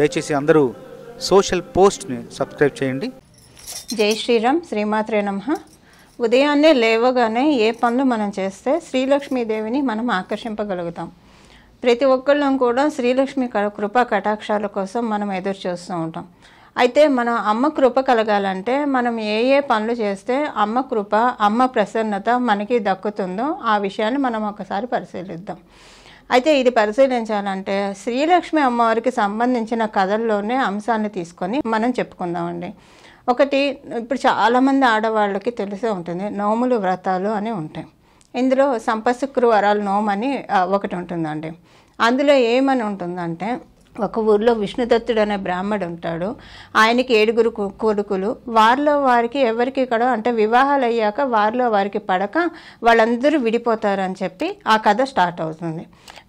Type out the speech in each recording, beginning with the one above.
దయచేసి అందరూ social పోస్ట్ని subscribe చేయండి జై శ్రీరామ్ శ్రీమాత్రే నమ ఉదయాన్నే లేవగానే ఏ పనులు మనం చేస్తే శ్రీలక్ష్మీదేవిని మనం ఆకర్షింపగలుగుతాం ప్రతి ఒక్కళ్ళం కూడా శ్రీలక్ష్మి కృప కటాక్షాల కోసం మనం ఎదురు చూస్తూ ఉంటాం అయితే మన అమ్మ కృప కలగాలంటే మనం ఏ ఏ పనులు చేస్తే అమ్మ కృప అమ్మ ప్రసన్నత మనకి దక్కుతుందో ఆ విషయాన్ని మనం ఒకసారి పరిశీలిద్దాం అయితే ఇది పరిశీలించాలంటే శ్రీలక్ష్మి అమ్మవారికి సంబంధించిన కథల్లోనే అంశాన్ని తీసుకొని మనం చెప్పుకుందామండి ఒకటి ఇప్పుడు చాలామంది ఆడవాళ్ళకి తెలిసే ఉంటుంది నోములు వ్రతాలు అని ఉంటాయి ఇందులో సంపశుక్రవారాలు నోమని ఒకటి ఉంటుందండి అందులో ఏమని ఉంటుందంటే ఒక ఊర్లో విష్ణుదత్తుడు అనే బ్రాహ్మడు ఉంటాడు ఆయనకి ఏడుగురు కొడుకులు వారిలో వారికి ఎవరికి ఇక్కడ అంటే వివాహాలు అయ్యాక వారిలో వారికి పడక వాళ్ళందరూ విడిపోతారని చెప్పి ఆ కథ స్టార్ట్ అవుతుంది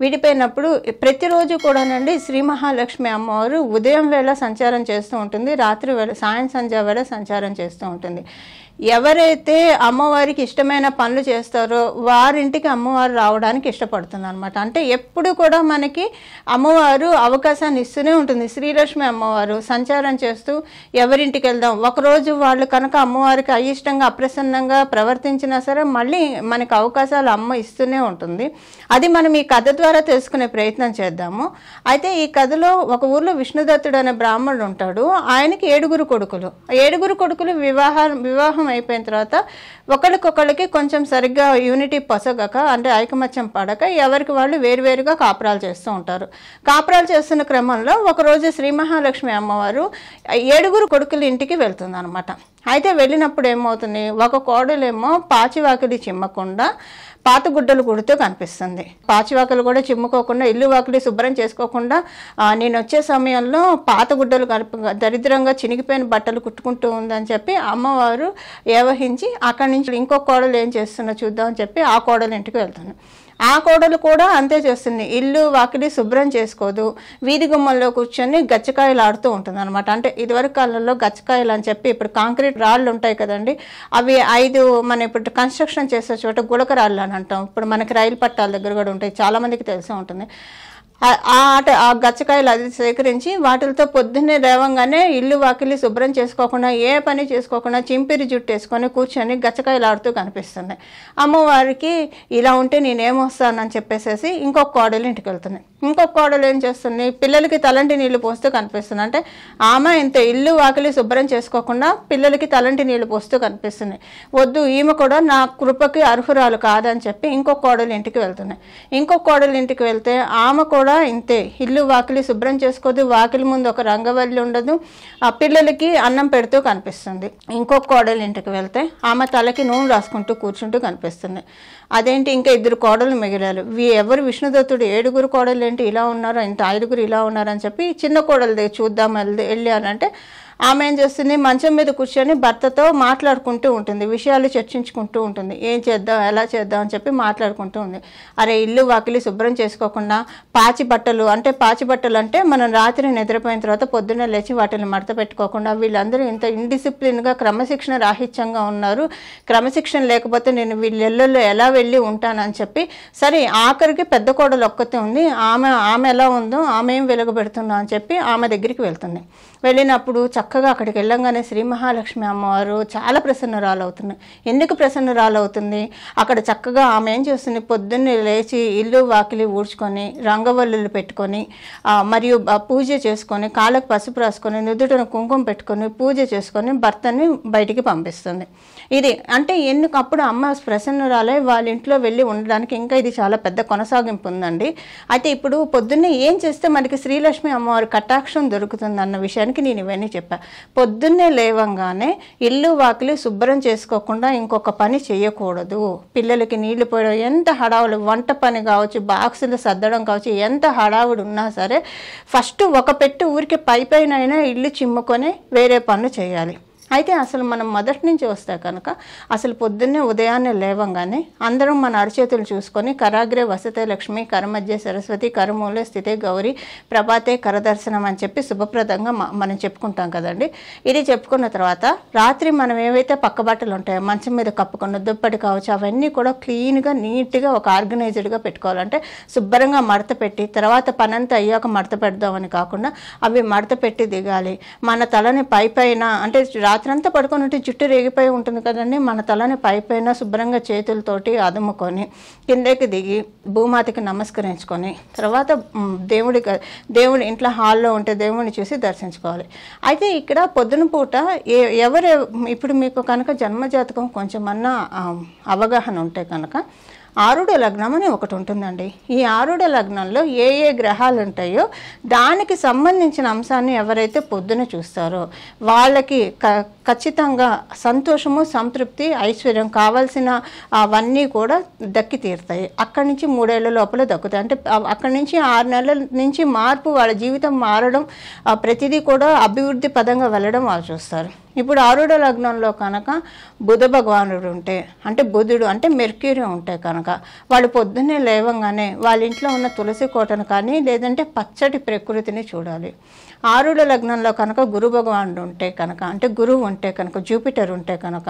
విడిపోయినప్పుడు ప్రతిరోజు కూడానండి శ్రీ మహాలక్ష్మి అమ్మవారు ఉదయం వేళ సంచారం చేస్తూ ఉంటుంది రాత్రి వేళ సాయం సంధ్య వేళ సంచారం చేస్తూ ఉంటుంది ఎవరైతే అమ్మవారికి ఇష్టమైన పనులు చేస్తారో వారింటికి అమ్మవారు రావడానికి ఇష్టపడుతుంది అనమాట అంటే ఎప్పుడు కూడా మనకి అమ్మవారు అవకాశాన్ని ఇస్తూనే ఉంటుంది శ్రీలక్ష్మి అమ్మవారు సంచారం చేస్తూ ఎవరింటికి వెళ్దాం ఒకరోజు వాళ్ళు కనుక అమ్మవారికి అయిష్టంగా అప్రసన్నంగా ప్రవర్తించినా సరే మళ్ళీ మనకి అవకాశాలు అమ్మ ఇస్తూనే ఉంటుంది అది మనం ఈ కథ ద్వారా తెలుసుకునే ప్రయత్నం చేద్దాము అయితే ఈ కథలో ఒక ఊర్లో విష్ణుదత్తుడు అనే బ్రాహ్మణుడు ఉంటాడు ఆయనకి ఏడుగురు కొడుకులు ఏడుగురు కొడుకులు వివాహం వివాహం అయిపోయిన తర్వాత ఒకరికొకళ్ళకి కొంచెం సరిగ్గా యూనిటీ పొసగక అంటే ఐకమత్యం పడక ఎవరికి వాళ్ళు వేరువేరుగా కాపురాలు చేస్తూ ఉంటారు కాపురాలు చేస్తున్న క్రమంలో ఒకరోజు శ్రీ మహాలక్ష్మి అమ్మవారు ఏడుగురు కొడుకుల ఇంటికి వెళ్తుందనమాట అయితే వెళ్ళినప్పుడు ఏమవుతుంది ఒక కోడలేమో పాచివాకిలి చిమ్మకుండా పాత గుడ్డలు కుడుతూ కనిపిస్తుంది పాచివాకలు కూడా చిమ్ముకోకుండా ఇల్లు వాకిలి శుభ్రం చేసుకోకుండా నేను వచ్చే సమయంలో పాత గుడ్డలు కనిపి దరిద్రంగా చినిగిపోయిన బట్టలు కుట్టుకుంటూ ఉందని చెప్పి అమ్మవారు వ్యవహించి అక్కడి నుంచి ఇంకో కోడలు ఏం చేస్తున్నా చూద్దామని చెప్పి ఆ కోడలు ఇంటికి వెళ్తున్నాను ఆ కోడలు కూడా అంతే చేస్తుంది ఇల్లు వాకిలి శుభ్రం చేసుకోదు వీధి గుమ్మల్లో కూర్చొని గచ్చకాయలు ఆడుతూ ఉంటుంది అనమాట అంటే ఇదివరకు కాలంలో గచ్చకాయలు అని చెప్పి ఇప్పుడు కాంక్రీట్ రాళ్ళు ఉంటాయి కదండి అవి ఐదు మన ఇప్పుడు కన్స్ట్రక్షన్ చేసే చోట గుళక రాళ్ళు అని అంటాం ఇప్పుడు మనకి రైలు పట్టాల దగ్గర కూడా ఉంటాయి చాలామందికి తెలిసే ఉంటుంది ఆ ఆట ఆ గచ్చకాయలు అది సేకరించి వాటితో పొద్దున్నే లేవంగానే ఇల్లు వాకిలి శుభ్రం చేసుకోకుండా ఏ పని చేసుకోకుండా చింపిరి జుట్టు వేసుకొని కూర్చొని గచ్చకాయలు ఆడుతూ కనిపిస్తుంది అమ్మవారికి ఇలా ఉంటే నేనేమొస్తానని చెప్పేసేసి ఇంకొక కోడలు ఇంటికి వెళ్తున్నాయి ఇంకొక కోడలు ఏం చేస్తుంది పిల్లలకి తలంటి నీళ్లు పోస్తూ కనిపిస్తుంది అంటే ఆమె ఇంత ఇల్లు వాకిలి శుభ్రం చేసుకోకుండా పిల్లలకి తలంటి నీళ్లు పోస్తూ కనిపిస్తుంది వద్దు ఈమె కూడా నా కృపకి అర్హురాలు కాదని చెప్పి ఇంకొక కోడలు ఇంటికి వెళ్తున్నాయి ఇంకొక కోడలు ఇంటికి వెళ్తే ఆమె కూడా కూడా ఇంతే ఇల్లు వాకిలి శుభ్రం చేసుకోదు వాకిలి ముందు ఒక రంగవల్లి ఉండదు ఆ పిల్లలకి అన్నం పెడుతూ కనిపిస్తుంది ఇంకొక కోడలు ఇంటికి వెళ్తే ఆమె తలకి నూనె రాసుకుంటూ కూర్చుంటూ కనిపిస్తుంది అదేంటి ఇంకా ఇద్దరు కోడలు మిగిలారు ఎవరు విష్ణుదత్తుడు ఏడుగురు కోడలు ఏంటి ఇలా ఉన్నారో ఇంత ఐదుగురు ఇలా ఉన్నారని చెప్పి చిన్న కోడలు చూద్దాం వెళ్ళి వెళ్ళానంటే ఆమె ఏం చేస్తుంది మంచం మీద కూర్చొని భర్తతో మాట్లాడుకుంటూ ఉంటుంది విషయాలు చర్చించుకుంటూ ఉంటుంది ఏం చేద్దాం ఎలా చేద్దాం అని చెప్పి మాట్లాడుకుంటూ ఉంది అరే ఇల్లు వాకిలి శుభ్రం చేసుకోకుండా పాచి బట్టలు అంటే పాచి బట్టలు అంటే మనం రాత్రి నిద్రపోయిన తర్వాత పొద్దున్న లేచి వాటిని మడత పెట్టుకోకుండా వీళ్ళందరూ ఇంత ఇండిసిప్లిన్గా క్రమశిక్షణ రాహిత్యంగా ఉన్నారు క్రమశిక్షణ లేకపోతే నేను వీళ్ళెల్లలో ఎలా వెళ్ళి ఉంటానని చెప్పి సరే ఆఖరికి పెద్ద కోడలు ఒక్కతే ఉంది ఆమె ఆమె ఎలా ఉందో ఆమె ఏం వెలుగుపెడుతుందో అని చెప్పి ఆమె దగ్గరికి వెళ్తుంది వెళ్ళినప్పుడు చక్కగా అక్కడికి వెళ్ళంగానే శ్రీ మహాలక్ష్మి అమ్మవారు చాలా ప్రసన్నరాలు ఎందుకు ప్రసన్నరాలు అవుతుంది అక్కడ చక్కగా ఆమె ఏం చేస్తుంది పొద్దున్నే లేచి ఇల్లు వాకిలి ఊడ్చుకొని రంగవల్లులు పెట్టుకొని మరియు పూజ చేసుకొని కాళ్ళకు పసుపు రాసుకొని నుదుటను కుంకుమ పెట్టుకొని పూజ చేసుకొని భర్తని బయటికి పంపిస్తుంది ఇది అంటే ఎందుకప్పుడు అమ్మ ప్రసన్నరాలే వాళ్ళ ఇంట్లో వెళ్ళి ఉండడానికి ఇంకా ఇది చాలా పెద్ద కొనసాగింపు ఉందండి అయితే ఇప్పుడు పొద్దున్నే ఏం చేస్తే మనకి శ్రీలక్ష్మి అమ్మవారి కటాక్షం దొరుకుతుంది అన్న విషయాన్ని చేయడానికి నేను ఇవన్నీ చెప్పా పొద్దున్నే లేవంగానే ఇల్లు వాకిలి శుభ్రం చేసుకోకుండా ఇంకొక పని చేయకూడదు పిల్లలకి నీళ్లు పోయడం ఎంత హడావులు వంట పని కావచ్చు బాక్సులు సర్దడం కావచ్చు ఎంత హడావుడు ఉన్నా సరే ఫస్ట్ ఒక పెట్టు ఊరికి పై పైన ఇల్లు చిమ్ముకొని వేరే పనులు చేయాలి అయితే అసలు మనం మొదటి నుంచి వస్తే కనుక అసలు పొద్దున్నే ఉదయాన్నే లేవంగానే అందరం మన అరచేతులు చూసుకొని కరాగ్రే వసతే లక్ష్మి కరమధ్య సరస్వతి కరమూల స్థితే గౌరీ ప్రభాతే కరదర్శనం అని చెప్పి శుభప్రదంగా మనం చెప్పుకుంటాం కదండి ఇది చెప్పుకున్న తర్వాత రాత్రి మనం ఏవైతే పక్క బట్టలు ఉంటాయో మంచం మీద కప్పుకున్న దుప్పటి కావచ్చు అవన్నీ కూడా క్లీన్గా నీట్గా ఒక ఆర్గనైజ్డ్గా పెట్టుకోవాలంటే శుభ్రంగా మడత పెట్టి తర్వాత పనంతా అయ్యాక మడత పెడదామని కాకుండా అవి మడత పెట్టి దిగాలి మన తలని పై పైన అంటే రాత్రి రాత్రంతా పడుకొని ఉంటే జుట్టు రేగిపోయి ఉంటుంది కదండి మన తలని పైపైన శుభ్రంగా చేతులతోటి అదుముకొని కిందకి దిగి భూమాతకి నమస్కరించుకొని తర్వాత దేవుడి దేవుడి ఇంట్లో హాల్లో ఉంటే దేవుడిని చూసి దర్శించుకోవాలి అయితే ఇక్కడ పొద్దున పూట ఏ ఎవరు ఇప్పుడు మీకు కనుక జన్మజాతకం కొంచెమన్నా అవగాహన ఉంటే కనుక ఆరుడ లగ్నం అని ఒకటి ఉంటుందండి ఈ ఆరుడ లగ్నంలో ఏ ఏ గ్రహాలు ఉంటాయో దానికి సంబంధించిన అంశాన్ని ఎవరైతే పొద్దున చూస్తారో వాళ్ళకి ఖచ్చితంగా సంతోషము సంతృప్తి ఐశ్వర్యం కావాల్సిన అవన్నీ కూడా దక్కి తీరుతాయి అక్కడి నుంచి మూడేళ్ల లోపల దక్కుతాయి అంటే అక్కడి నుంచి ఆరు నెలల నుంచి మార్పు వాళ్ళ జీవితం మారడం ప్రతిదీ కూడా అభివృద్ధి పదంగా వెళ్ళడం వాళ్ళు చూస్తారు ఇప్పుడు ఆరుడ లగ్నంలో కనుక బుధ భగవానుడు ఉంటే అంటే బుధుడు అంటే మెర్క్యూరి ఉంటే కనుక వాళ్ళు పొద్దున్నే లేవంగానే వాళ్ళ ఇంట్లో ఉన్న తులసి కోటను కానీ లేదంటే పచ్చటి ప్రకృతిని చూడాలి ఆరుడు లగ్నంలో కనుక గురు భగవానుడు ఉంటే కనుక అంటే గురువు ఉంటే కనుక జూపిటర్ ఉంటే కనుక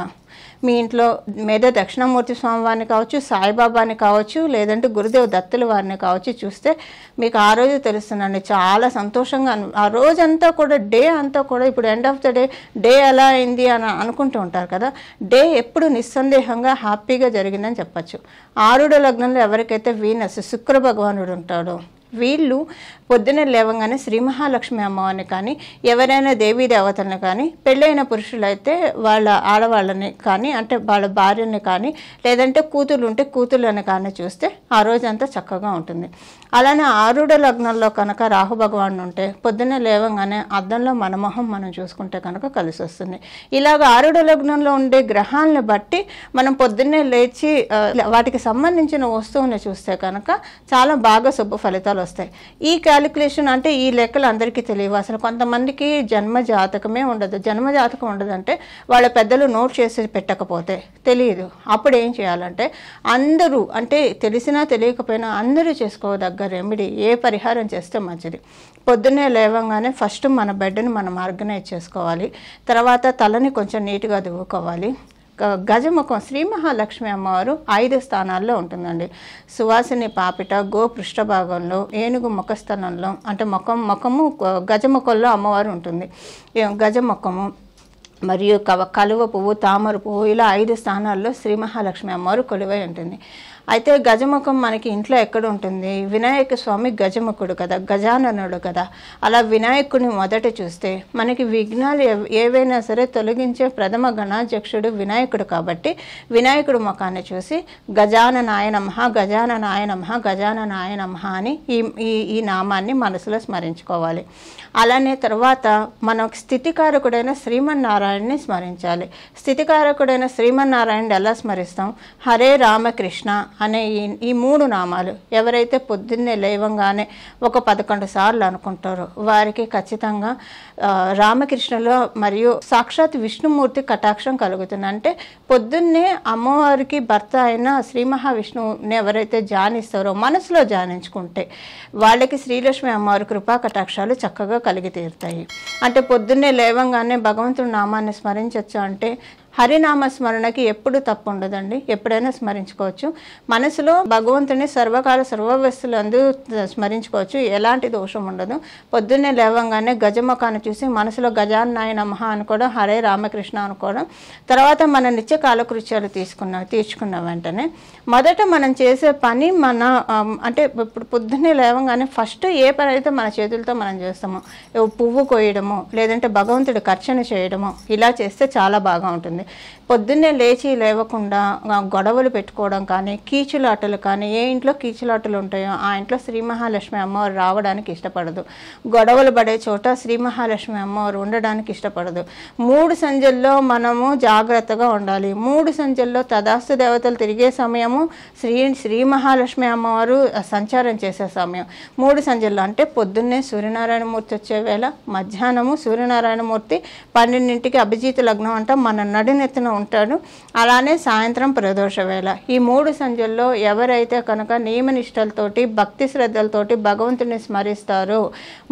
మీ ఇంట్లో మీద దక్షిణమూర్తి స్వామివారిని కావచ్చు సాయిబాబాని కావచ్చు లేదంటే గురుదేవ్ దత్తుల వారిని కావచ్చు చూస్తే మీకు ఆ రోజు తెలుస్తుందండి చాలా సంతోషంగా ఆ రోజంతా కూడా డే అంతా కూడా ఇప్పుడు end of the day day ఎలా అయింది అని అనుకుంటూ ఉంటారు కదా డే ఎప్పుడు నిస్సందేహంగా హ్యాపీగా జరిగిందని చెప్పచ్చు ఆరుడు లగ్నంలో ఎవరికైతే వీనస్ శుక్ర భగవానుడు ఉంటాడో వీళ్ళు పొద్దున లేవగానే శ్రీ మహాలక్ష్మి అమ్మవారిని కానీ ఎవరైనా దేవీ దేవతలను కానీ పెళ్ళైన పురుషులైతే వాళ్ళ ఆడవాళ్ళని కానీ అంటే వాళ్ళ భార్యని కానీ లేదంటే కూతురు ఉంటే కూతుళ్ళని కానీ చూస్తే ఆ రోజంతా చక్కగా ఉంటుంది అలానే ఆరుడ లగ్నంలో కనుక రాహు ఉంటే పొద్దున లేవగానే అద్దంలో మనమోహం మనం చూసుకుంటే కనుక కలిసి వస్తుంది ఇలాగ ఆరుడ లగ్నంలో ఉండే గ్రహాలను బట్టి మనం పొద్దున్నే లేచి వాటికి సంబంధించిన వస్తువుని చూస్తే కనుక చాలా బాగా శుభ ఫలితాలు లెక్కలు వస్తాయి ఈ క్యాలిక్యులేషన్ అంటే ఈ లెక్కలు అందరికీ తెలియవు అసలు కొంతమందికి జన్మ జాతకమే ఉండదు జన్మ జాతకం ఉండదంటే వాళ్ళ పెద్దలు నోట్ చేసి పెట్టకపోతే తెలియదు అప్పుడు ఏం చేయాలంటే అందరూ అంటే తెలిసినా తెలియకపోయినా అందరూ చేసుకోదగ్గ రెమెడీ ఏ పరిహారం చేస్తే మంచిది పొద్దున్నే లేవంగానే ఫస్ట్ మన బెడ్ని మనం ఆర్గనైజ్ చేసుకోవాలి తర్వాత తలని కొంచెం నీట్గా దువ్వుకోవాలి గజముఖం శ్రీ మహాలక్ష్మి అమ్మవారు ఐదు స్థానాల్లో ఉంటుందండి సువాసిని పాపిట గో భాగంలో ఏనుగు ముఖస్థలంలో అంటే ముఖం ముఖము గజముఖంలో అమ్మవారు ఉంటుంది గజముఖము మరియు కవ కలువ పువ్వు తామర పువ్వు ఇలా ఐదు స్థానాల్లో శ్రీ మహాలక్ష్మి అమ్మవారు కొలువై ఉంటుంది అయితే గజముఖం మనకి ఇంట్లో ఎక్కడ ఉంటుంది వినాయక స్వామి గజముఖుడు కదా గజాననుడు కదా అలా వినాయకుడిని మొదట చూస్తే మనకి విఘ్నాలు ఏవైనా సరే తొలగించే ప్రథమ గణాధ్యక్షుడు వినాయకుడు కాబట్టి వినాయకుడు ముఖాన్ని చూసి గజాన నాయనమహ గజాన నాయనమహ గజాన నాయనమహ అని ఈ ఈ నామాన్ని మనసులో స్మరించుకోవాలి అలానే తర్వాత మనం స్థితికారకుడైన శ్రీమన్నారాయణని స్మరించాలి స్థితికారకుడైన శ్రీమన్నారాయణ ఎలా స్మరిస్తాం హరే రామకృష్ణ అనే ఈ ఈ మూడు నామాలు ఎవరైతే పొద్దున్నే లేవంగానే ఒక పదకొండు సార్లు అనుకుంటారో వారికి ఖచ్చితంగా రామకృష్ణలో మరియు సాక్షాత్ విష్ణుమూర్తి కటాక్షం కలుగుతుంది అంటే పొద్దున్నే అమ్మవారికి భర్త అయిన శ్రీ మహావిష్ణువుని ఎవరైతే జానిస్తారో మనసులో జానించుకుంటే వాళ్ళకి శ్రీలక్ష్మి అమ్మవారి కృపా కటాక్షాలు చక్కగా కలిగి తీరుతాయి అంటే పొద్దున్నే లేవంగానే భగవంతుడి నామాన్ని స్మరించవచ్చు అంటే హరినామ స్మరణకి ఎప్పుడు తప్పు ఉండదండి ఎప్పుడైనా స్మరించుకోవచ్చు మనసులో భగవంతుని సర్వకాల అందు స్మరించుకోవచ్చు ఎలాంటి దోషం ఉండదు పొద్దున్నే లేవంగానే గజమకాన్ని చూసి మనసులో గజాన్నాయన నమహ అనుకోవడం హరే రామకృష్ణ అనుకోవడం తర్వాత మన నిత్య కాలకృత్యాలు తీసుకున్న తీర్చుకున్న వెంటనే మొదట మనం చేసే పని మన అంటే ఇప్పుడు పొద్దున్నే లేవంగానే ఫస్ట్ ఏ పని అయితే మన చేతులతో మనం చేస్తామో పువ్వు కోయడము లేదంటే భగవంతుడి ఖర్చన చేయడము ఇలా చేస్తే చాలా బాగా ఉంటుంది ఉంటుంది పొద్దున్నే లేచి లేవకుండా గొడవలు పెట్టుకోవడం కానీ కీచులాటలు కానీ ఏ ఇంట్లో కీచులాటలు ఉంటాయో ఆ ఇంట్లో శ్రీ మహాలక్ష్మి అమ్మవారు రావడానికి ఇష్టపడదు గొడవలు పడే చోట శ్రీ మహాలక్ష్మి అమ్మవారు ఉండడానికి ఇష్టపడదు మూడు సంజల్లో మనము జాగ్రత్తగా ఉండాలి మూడు సంజల్లో తదాస్తు దేవతలు తిరిగే సమయము శ్రీ శ్రీ మహాలక్ష్మి అమ్మవారు సంచారం చేసే సమయం మూడు సంజల్లో అంటే పొద్దున్నే సూర్యనారాయణమూర్తి వచ్చే వేళ మధ్యాహ్నము సూర్యనారాయణమూర్తి పన్నెండింటికి అభిజిత లగ్నం అంటాం మన నడినెత్తున ఉంటాడు అలానే సాయంత్రం ప్రదోష వేళ ఈ మూడు సంధ్యల్లో ఎవరైతే కనుక నియమనిష్టలతోటి భక్తి శ్రద్ధలతోటి భగవంతుని స్మరిస్తారో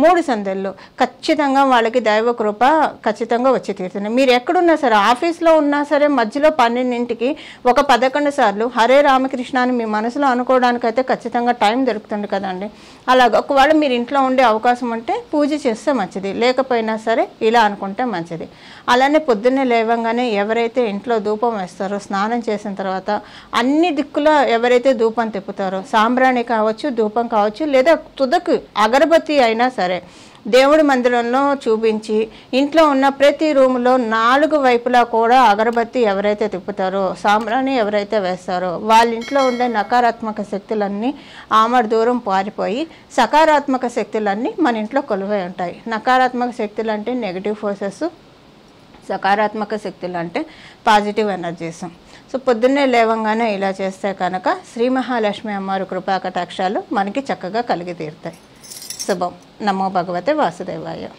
మూడు సంధ్యల్లో ఖచ్చితంగా వాళ్ళకి దైవ కృప ఖచ్చితంగా వచ్చి తీరుతుంది మీరు ఎక్కడున్నా సరే ఆఫీస్లో ఉన్నా సరే మధ్యలో పన్నెండింటికి ఒక పదకొండు సార్లు హరే రామకృష్ణ అని మీ మనసులో అనుకోవడానికైతే ఖచ్చితంగా టైం దొరుకుతుంది కదండి అలాగ ఒకవేళ మీరు ఇంట్లో ఉండే అవకాశం ఉంటే పూజ చేస్తే మంచిది లేకపోయినా సరే ఇలా అనుకుంటే మంచిది అలానే పొద్దున్నే లేవంగానే ఎవరైతే ఇంట్లో ధూపం వేస్తారో స్నానం చేసిన తర్వాత అన్ని దిక్కుల ఎవరైతే ధూపం తిప్పుతారో సాంబ్రాణి కావచ్చు ధూపం కావచ్చు లేదా తుదకు అగరబత్తి అయినా సరే దేవుడి మందిరంలో చూపించి ఇంట్లో ఉన్న ప్రతి రూములో నాలుగు వైపులా కూడా అగరబత్తి ఎవరైతే తిప్పుతారో సాంబ్రాణి ఎవరైతే వేస్తారో వాళ్ళ ఇంట్లో ఉండే నకారాత్మక శక్తులన్నీ ఆమర దూరం పారిపోయి సకారాత్మక శక్తులన్నీ మన ఇంట్లో కొలువై ఉంటాయి నకారాత్మక శక్తులు అంటే నెగిటివ్ ఫోర్సెస్ సకారాత్మక శక్తులు అంటే పాజిటివ్ ఎనర్జీస్ సో పొద్దున్నే లేవంగానే ఇలా చేస్తే కనుక శ్రీ మహాలక్ష్మి అమ్మవారి కృపాకటాక్షాలు మనకి చక్కగా కలిగి తీరుతాయి శుభం నమో భగవతే వాసుదేవాయ